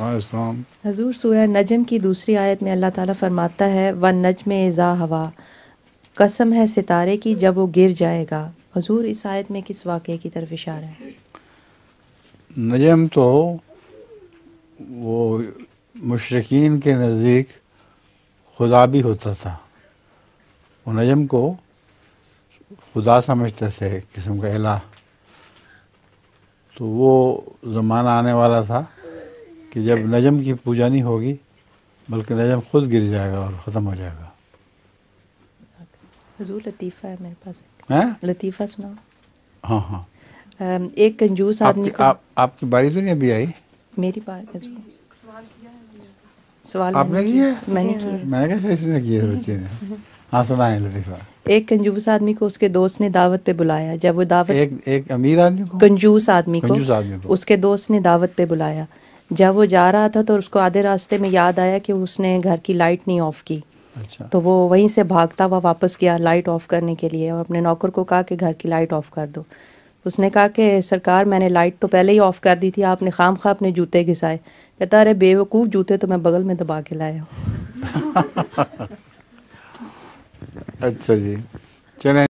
हजूर सूरह नजम की दूसरी आयत में अल्लाह ताला फरमाता है व नजम एज़ा हवा कसम है सितारे की जब वो गिर जाएगा हजूर इस आयत में किस वाक़े की तरफ इशारा है नजम तो वो मुशरकिन के नज़दीक खुदा भी होता था वो नजम को खुदा समझते थे किस्म का अला तो वो ज़माना आने वाला था कि जब नजम की पूजा नहीं होगी बल्कि नजम खुद गिर जाएगा और ख़त्म हो जाएगा लतीफ़ा है मेरे पास है? लतीफ़ा सुना हाँ हाँ एक कंजूस आदमी आप, आपकी बारी तो नहीं अभी आई मेरी बारी सवाल आपने की मैंने की मैंने कहा इसने की बच्चे ने हाँ सुनाए लतीफ़ा एक कंजूस आदमी को उसके दोस्त ने दावत पे बुलाया जब वो दावत एक एक अमीर आदमी को कंजूस आदमी को कंजूस आदमी को उसके दोस्त ने दावत पे बुलाया जब वो जा रहा था तो उसको आधे रास्ते में याद आया कि उसने घर की लाइट नहीं ऑफ की अच्छा तो वो वहीं से भागता हुआ वापस गया लाइट ऑफ करने के लिए और अपने नौकर को कहा कि घर की लाइट ऑफ कर दो उसने कहा कि सरकार मैंने लाइट तो पहले ही ऑफ़ कर दी थी आपने खाम खा अपने जूते घिसाए कहता अरे बेवकूफ़ जूते तो मैं बगल में दबा के लाया अच्छा जी चले